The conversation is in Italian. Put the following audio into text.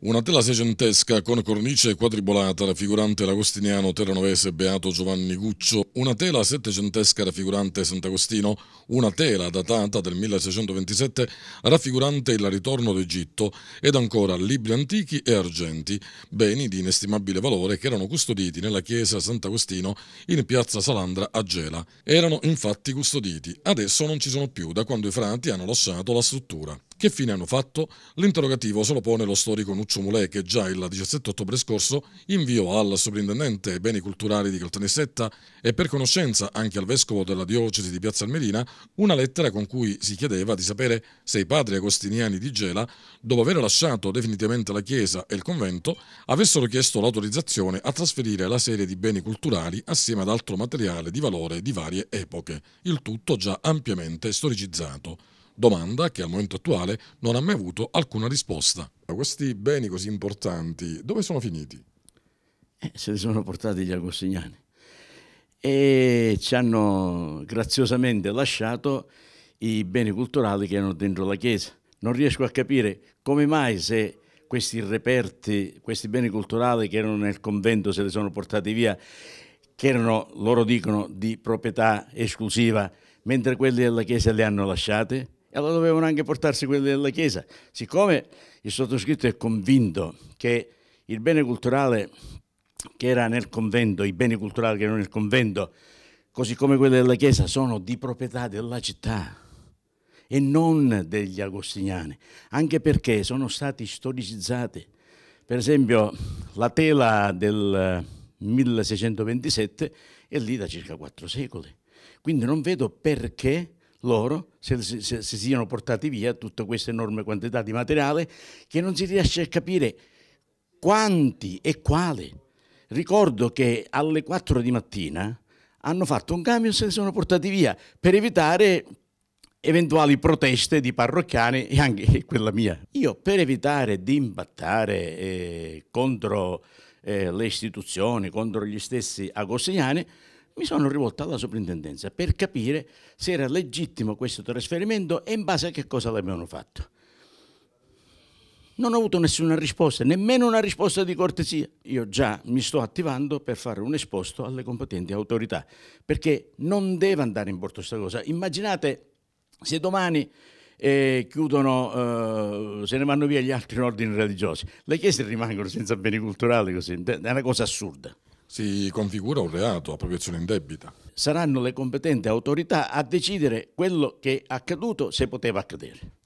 Una tela seicentesca con cornice quadribolata raffigurante l'agostiniano terranovese Beato Giovanni Guccio, una tela settecentesca raffigurante Sant'Agostino, una tela datata del 1627 raffigurante il ritorno d'Egitto ed ancora libri antichi e argenti, beni di inestimabile valore che erano custoditi nella chiesa Sant'Agostino in piazza Salandra a Gela. Erano infatti custoditi, adesso non ci sono più da quando i frati hanno lasciato la struttura. Che fine hanno fatto? L'interrogativo se lo pone lo storico Nuccio Mulè che già il 17 ottobre scorso inviò al sovrintendente beni culturali di Caltanissetta e per conoscenza anche al vescovo della diocesi di Piazza Almerina una lettera con cui si chiedeva di sapere se i padri agostiniani di Gela, dopo aver lasciato definitivamente la chiesa e il convento, avessero chiesto l'autorizzazione a trasferire la serie di beni culturali assieme ad altro materiale di valore di varie epoche, il tutto già ampiamente storicizzato domanda che al momento attuale non ha mai avuto alcuna risposta. Ma questi beni così importanti dove sono finiti? Eh, se li sono portati gli agostiniani e ci hanno graziosamente lasciato i beni culturali che erano dentro la chiesa. Non riesco a capire come mai se questi reperti, questi beni culturali che erano nel convento se li sono portati via, che erano, loro dicono, di proprietà esclusiva, mentre quelli della chiesa li hanno lasciati? E allora dovevano anche portarsi quelli della Chiesa. Siccome il sottoscritto è convinto che il bene culturale che era nel convento, i beni culturali che erano nel convento, così come quelli della Chiesa, sono di proprietà della città e non degli agostiniani, anche perché sono stati storicizzati. Per esempio la tela del 1627 è lì da circa quattro secoli, quindi non vedo perché loro se, se, se, si siano portati via tutta questa enorme quantità di materiale che non si riesce a capire quanti e quali. Ricordo che alle 4 di mattina hanno fatto un camion e se ne sono portati via per evitare eventuali proteste di parrocchiani e anche quella mia. Io per evitare di imbattare eh, contro eh, le istituzioni, contro gli stessi agostiniani, mi sono rivolto alla soprintendenza per capire se era legittimo questo trasferimento e in base a che cosa l'abbiano fatto. Non ho avuto nessuna risposta, nemmeno una risposta di cortesia. Io già mi sto attivando per fare un esposto alle competenti autorità, perché non deve andare in porto questa cosa. Immaginate se domani eh, chiudono, eh, se ne vanno via gli altri ordini religiosi. Le chiese rimangono senza beni culturali, così. è una cosa assurda si configura un reato, appropriazione indebita. Saranno le competenti autorità a decidere quello che è accaduto se poteva accadere.